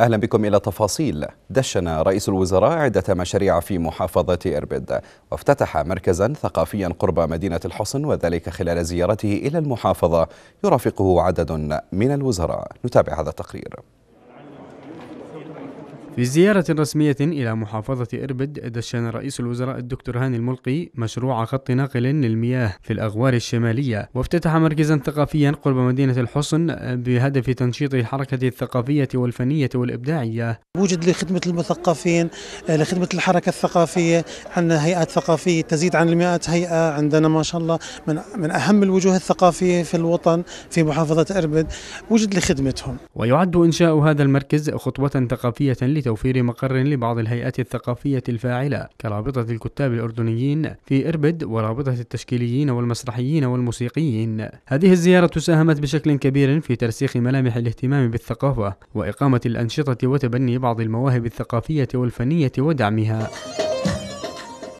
أهلا بكم إلى تفاصيل دشن رئيس الوزراء عدة مشاريع في محافظة إربد وافتتح مركزا ثقافيا قرب مدينة الحصن وذلك خلال زيارته إلى المحافظة يرافقه عدد من الوزراء نتابع هذا التقرير بزيارة رسمية إلى محافظة إربد دشن رئيس الوزراء الدكتور هاني الملقي مشروع خط ناقل للمياه في الأغوار الشمالية وافتتح مركزا ثقافيا قرب مدينة الحصن بهدف تنشيط الحركة الثقافية والفنية والإبداعية وجد لخدمة المثقفين لخدمة الحركة الثقافية عندنا هيئات ثقافية تزيد عن المئات هيئة عندنا ما شاء الله من, من أهم الوجوه الثقافية في الوطن في محافظة إربد وجد لخدمتهم ويعد إنشاء هذا المركز خطوة ثقافية لتو توفير مقر لبعض الهيئات الثقافية الفاعلة كرابطة الكتاب الأردنيين في إربد ورابطة التشكيليين والمسرحيين والموسيقيين هذه الزيارة ساهمت بشكل كبير في ترسيخ ملامح الاهتمام بالثقافة وإقامة الأنشطة وتبني بعض المواهب الثقافية والفنية ودعمها